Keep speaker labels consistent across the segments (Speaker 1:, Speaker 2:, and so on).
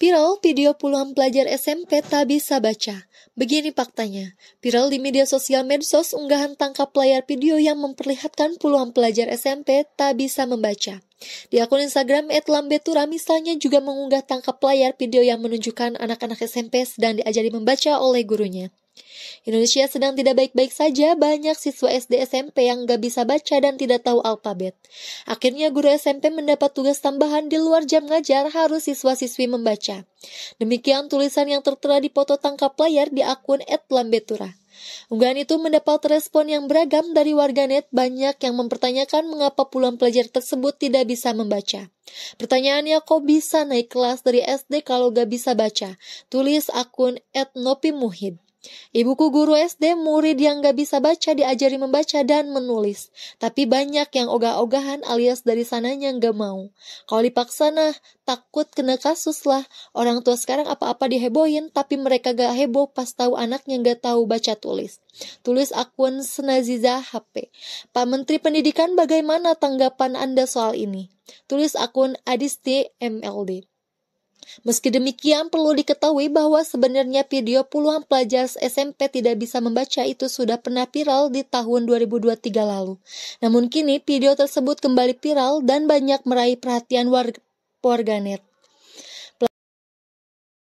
Speaker 1: Viral video puluhan pelajar SMP tak bisa baca. Begini faktanya, viral di media sosial medsos unggahan tangkap layar video yang memperlihatkan puluhan pelajar SMP tak bisa membaca. Di akun Instagram @lambetura misalnya juga mengunggah tangkap layar video yang menunjukkan anak-anak SMP sedang diajari membaca oleh gurunya. Indonesia sedang tidak baik-baik saja, banyak siswa SD SMP yang gak bisa baca dan tidak tahu alfabet. Akhirnya guru SMP mendapat tugas tambahan di luar jam ngajar harus siswa-siswi membaca. Demikian tulisan yang tertera di foto tangkap layar di akun @lambetura. Unggahan itu mendapat respon yang beragam dari warganet banyak yang mempertanyakan mengapa puluhan pelajar tersebut tidak bisa membaca. Pertanyaannya kok bisa naik kelas dari SD kalau gak bisa baca? Tulis akun @nopimuhid. Ibuku guru SD, murid yang gak bisa baca diajari membaca dan menulis. Tapi banyak yang ogah-ogahan alias dari sananya gak mau. Kalau dipaksa nah, takut kena kasus lah. Orang tua sekarang apa-apa dihebohin, tapi mereka gak heboh pas tahu anaknya gak tahu baca tulis. Tulis akun Senaziza HP. Pak Menteri Pendidikan bagaimana tanggapan Anda soal ini? Tulis akun Adisti MLD. Meski demikian, perlu diketahui bahwa sebenarnya video puluhan pelajar SMP tidak bisa membaca itu sudah pernah viral di tahun 2023 lalu. Namun kini, video tersebut kembali viral dan banyak meraih perhatian warga warganet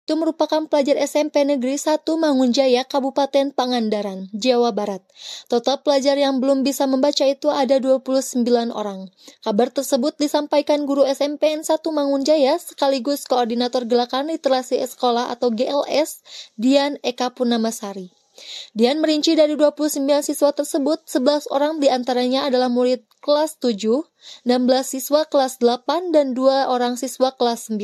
Speaker 1: itu merupakan pelajar SMP Negeri 1 Mangunjaya, Kabupaten Pangandaran, Jawa Barat. Total pelajar yang belum bisa membaca itu ada 29 orang. Kabar tersebut disampaikan guru SMPN 1 Mangunjaya sekaligus koordinator gelakan literasi sekolah atau GLS, Dian Eka Purnamasari. Dian merinci dari 29 siswa tersebut, 11 orang diantaranya adalah murid kelas 7, 16 siswa kelas 8, dan 2 orang siswa kelas 9.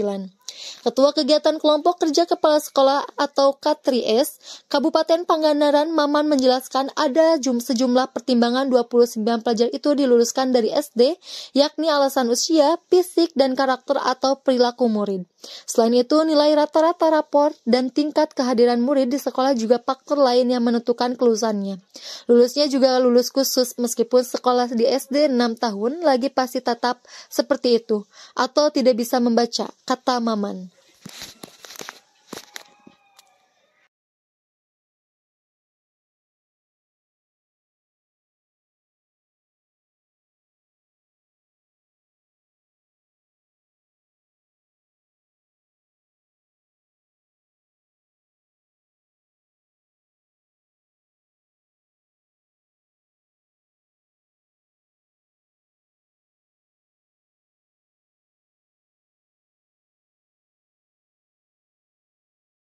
Speaker 1: Ketua Kegiatan Kelompok Kerja Kepala Sekolah atau K3S, Kabupaten Pangandaran Maman menjelaskan ada sejumlah pertimbangan 29 pelajar itu diluluskan dari SD, yakni alasan usia, fisik, dan karakter atau perilaku murid. Selain itu, nilai rata-rata rapor dan tingkat kehadiran murid di sekolah juga faktor lain yang menentukan kelulusannya. Lulusnya juga lulus khusus meskipun sekolah di SD 6 tahun lagi pasti tetap seperti itu atau tidak bisa membaca, kata Maman.